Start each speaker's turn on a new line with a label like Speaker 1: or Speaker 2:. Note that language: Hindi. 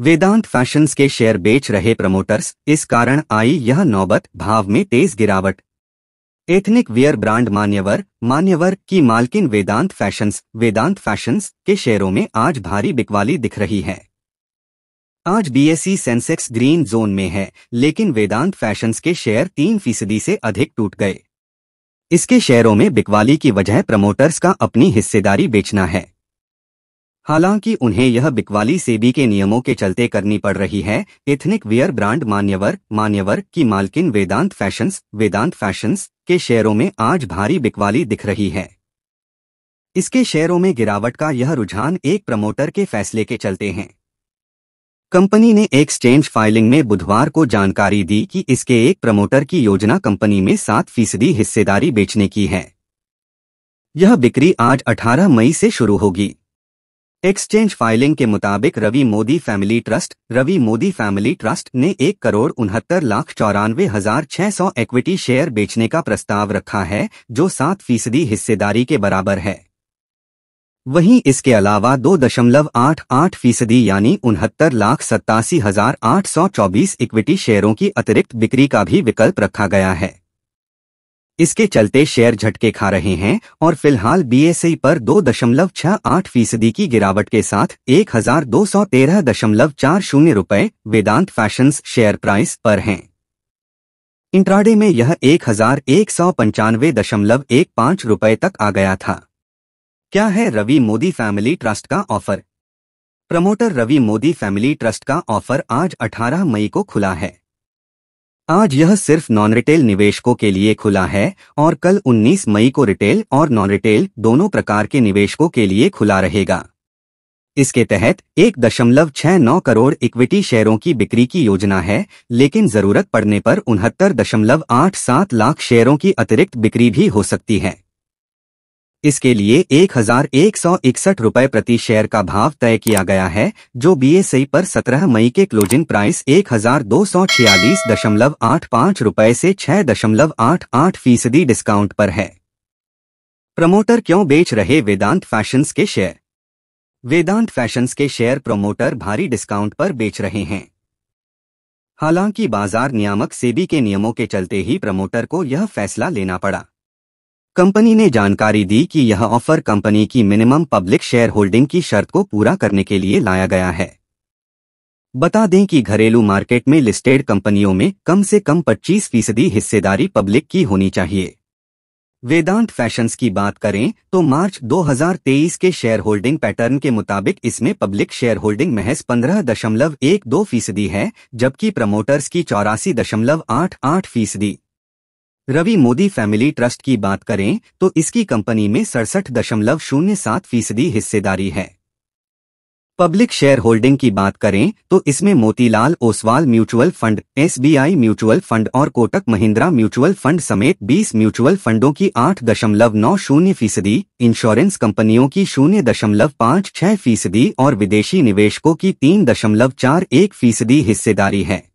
Speaker 1: वेदांत फैशंस के शेयर बेच रहे प्रमोटर्स इस कारण आई यह नौबत भाव में तेज गिरावट एथनिक वियर ब्रांड मान्यवर मान्यवर की मालकिन वेदांत फैशंस वेदांत फैशंस के शेयरों में आज भारी बिकवाली दिख रही है आज बीएसई सेंसेक्स ग्रीन जोन में है लेकिन वेदांत फैशंस के शेयर तीन फीसदी से अधिक टूट गए इसके शेयरों में बिकवाली की वजह प्रमोटर्स का अपनी हिस्सेदारी बेचना है हालांकि उन्हें यह बिकवाली सेबी के नियमों के चलते करनी पड़ रही है एथनिक वियर ब्रांड मान्यवर मान्यवर की मालकिन वेदांत फैशंस वेदांत फैशंस के शेयरों में आज भारी बिकवाली दिख रही है इसके शेयरों में गिरावट का यह रुझान एक प्रमोटर के फैसले के चलते हैं कंपनी ने एक्सचेंज फाइलिंग में बुधवार को जानकारी दी कि इसके एक प्रमोटर की योजना कंपनी में सात फीसदी हिस्सेदारी बेचने की है यह बिक्री आज 18 मई से शुरू होगी एक्सचेंज फाइलिंग के मुताबिक Ravi Modi family trust Ravi Modi family trust ने एक करोड़ उनहत्तर लाख चौरानवे हजार छह सौ इक्विटी शेयर बेचने का प्रस्ताव रखा है जो सात फीसदी हिस्सेदारी के बराबर है वहीं इसके अलावा दो दशमलव आठ आठ फीसदी यानी उनहत्तर लाख सत्तासी हजार आठ सौ चौबीस इक्विटी शेयरों की अतिरिक्त बिक्री का भी विकल्प रखा गया है इसके चलते शेयर झटके खा रहे हैं और फिलहाल बीएसई पर दो दशमलव छह आठ फीसदी की गिरावट के साथ एक हजार दो सौ तेरह दशमलव चार शून्य रूपए वेदांत फैशंस शेयर प्राइस पर हैं इंट्राडे में यह एक हजार एक सौ पंचानवे दशमलव एक पाँच रूपए तक आ गया था क्या है रवि मोदी फैमिली ट्रस्ट का offer promoter Ravi Modi family trust का ऑफर आज 18 मई को खुला है आज यह सिर्फ नॉन रिटेल निवेशकों के लिए खुला है और कल 19 मई को रिटेल और नॉन रिटेल दोनों प्रकार के निवेशकों के लिए खुला रहेगा इसके तहत एक दशमलव छह नौ करोड़ इक्विटी शेयरों की बिक्री की योजना है लेकिन जरूरत पड़ने पर उनहत्तर दशमलव आठ सात लाख शेयरों की अतिरिक्त बिक्री भी हो सकती है इसके लिए एक हजार एक सौ इकसठ रूपए प्रति शेयर का भाव तय किया गया है जो बीएसई पर 17 मई के क्लोजिंग प्राइस एक हजार दो सौ छियालीस दशमलव आठ पाँच रूपए ऐसी छह दशमलव आठ आठ फीसदी डिस्काउंट पर है प्रमोटर क्यों बेच रहे वेदांत फैशंस के शेयर वेदांत फैशंस के शेयर प्रमोटर भारी डिस्काउंट पर बेच रहे हैं हालांकि बाजार नियामक सेबी के नियमों के चलते ही प्रमोटर को यह फैसला लेना पड़ा कंपनी ने जानकारी दी कि यह ऑफर कंपनी की मिनिमम पब्लिक शेयर होल्डिंग की शर्त को पूरा करने के लिए लाया गया है बता दें कि घरेलू मार्केट में लिस्टेड कंपनियों में कम से कम 25 फीसदी हिस्सेदारी पब्लिक की होनी चाहिए वेदांत फैशंस की बात करें तो मार्च 2023 के शेयर होल्डिंग पैटर्न के मुताबिक इसमें पब्लिक शेयर होल्डिंग महज पंद्रह दशमलव एक दो फीसदी है जबकि प्रमोटर्स की चौरासी दशमलव आठ आठ फीसदी रवि मोदी फैमिली ट्रस्ट की बात करें तो इसकी कंपनी में सड़सठ दशमलव शून्य सात फीसदी हिस्सेदारी है पब्लिक शेयर होल्डिंग की बात करें तो इसमें Motilal Oswal mutual fund SBI mutual fund और कोटक महिंद्रा म्यूचुअल फंड समेत 20 म्यूचुअल फंडों की आठ दशमलव नौ शून्य फीसदी इंश्योरेंस कंपनियों की शून्य दशमलव पाँच छह फीसदी और विदेशी निवेशकों की तीन दशमलव चार एक फीसदी हिस्सेदारी है